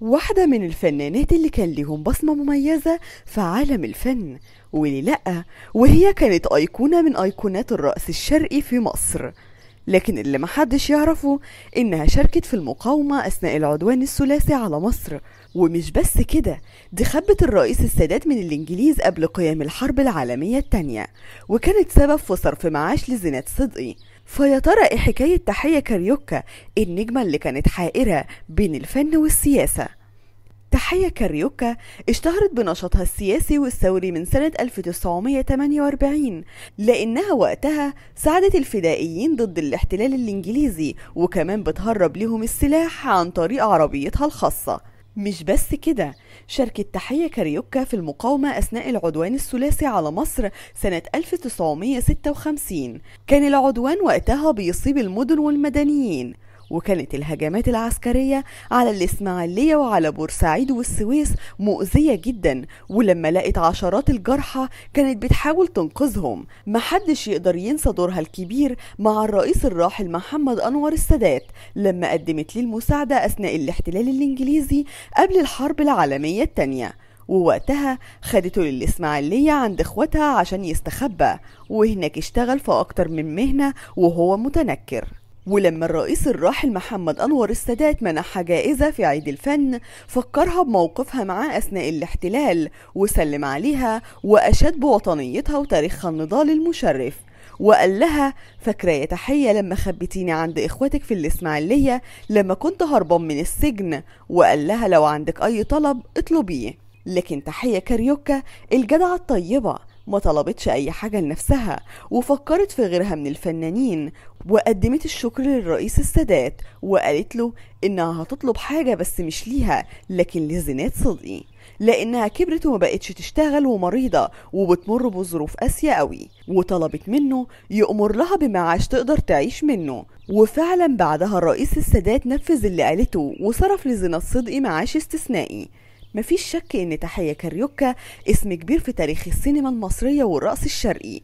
واحدة من الفنانات اللي كان ليهم بصمة مميزة في عالم الفن ولي لأ وهي كانت أيقونة من أيقونات الرأس الشرقي في مصر لكن اللي محدش يعرفه إنها شاركت في المقاومة أثناء العدوان الثلاثي على مصر ومش بس كده دي خبت الرئيس السادات من الإنجليز قبل قيام الحرب العالمية التانية وكانت سبب في صرف معاش لزينات صدقي فيا ترى ايه حكاية تحية كاريوكا النجمة اللي كانت حائرة بين الفن والسياسة تحية كاريوكا اشتهرت بنشاطها السياسي والثوري من سنة 1948 لأنها وقتها ساعدت الفدائيين ضد الاحتلال الإنجليزي وكمان بتهرب لهم السلاح عن طريق عربيتها الخاصة مش بس كده شاركت تحية كاريوكا في المقاومة أثناء العدوان الثلاثي على مصر سنة 1956 كان العدوان وقتها بيصيب المدن والمدنيين وكانت الهجمات العسكرية على الإسماعيلية وعلى بورسعيد والسويس مؤذية جدا ولما لقت عشرات الجرحى كانت بتحاول تنقذهم محدش يقدر ينسى دورها الكبير مع الرئيس الراحل محمد أنور السادات لما قدمت لي المساعدة أثناء الاحتلال الإنجليزي قبل الحرب العالمية التانية ووقتها خدته للإسماعيلية عند إخواتها عشان يستخبى وهناك اشتغل في أكتر من مهنة وهو متنكر ولما الرئيس الراحل محمد أنور السادات منحها جائزة في عيد الفن فكرها بموقفها معاه أثناء الاحتلال وسلم عليها وأشاد بوطنيتها وتاريخها النضال المشرف وقال لها فاكرة يا تحية لما خبتيني عند إخواتك في الإسماعيلية لما كنت هربان من السجن وقال لها لو عندك أي طلب اطلبيه لكن تحية كاريوكا الجدعة الطيبة ما طلبتش أي حاجة لنفسها وفكرت في غيرها من الفنانين وقدمت الشكر للرئيس السادات وقالت له إنها هتطلب حاجة بس مش ليها لكن لزينات صدقي لأنها كبرت وما بقتش تشتغل ومريضة وبتمر بظروف قاسية قوي وطلبت منه يأمر لها بمعاش تقدر تعيش منه وفعلا بعدها الرئيس السادات نفذ اللي قالته وصرف لزينات صدقي معاش استثنائي مفيش شك إن تحية كاريوكا اسم كبير في تاريخ السينما المصرية والرقص الشرقي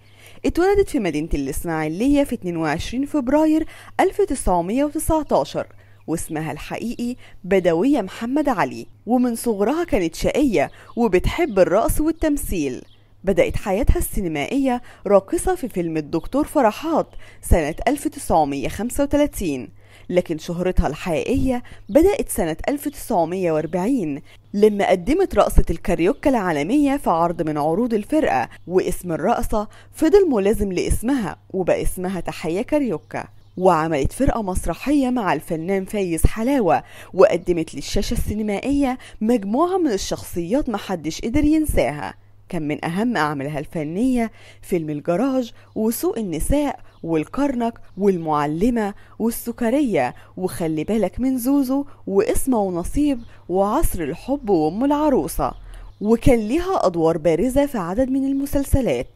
اتولدت في مدينة الإسماعيلية في 22 فبراير 1919 واسمها الحقيقي بدوية محمد علي ومن صغرها كانت شقية وبتحب الرقص والتمثيل بدأت حياتها السينمائية راقصة في فيلم الدكتور فرحات سنة 1935 لكن شهرتها الحقيقية بدأت سنة 1940 لما قدمت رقصة الكاريوكا العالمية في عرض من عروض الفرقة واسم الرقصة فضل ملازم لاسمها وبقى اسمها تحية كاريوكا وعملت فرقة مسرحية مع الفنان فايز حلاوة وقدمت للشاشة السينمائية مجموعة من الشخصيات محدش قدر ينساها كان من أهم أعمالها الفنية فيلم الجراج وسوق النساء والكرنك والمعلمة والسكرية وخلي بالك من زوزو واسمه ونصيب وعصر الحب وام العروسة وكان ليها أدوار بارزة في عدد من المسلسلات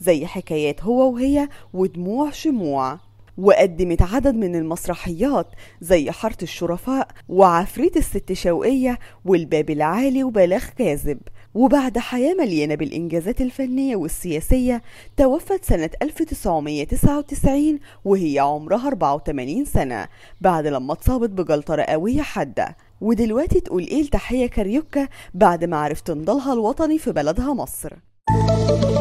زي حكايات هو وهي ودموع شموع وقدمت عدد من المسرحيات زي حارة الشرفاء وعفريت الست شوقية والباب العالي وبلاغ كاذب وبعد حياة مليانة بالإنجازات الفنية والسياسية توفت سنة 1999 وهي عمرها 84 سنة بعد لما اتصابت بجلطرة قوية حادة ودلوقتي تقول ايه لتحية كاريوكا بعد ما عرفت نضالها الوطني في بلدها مصر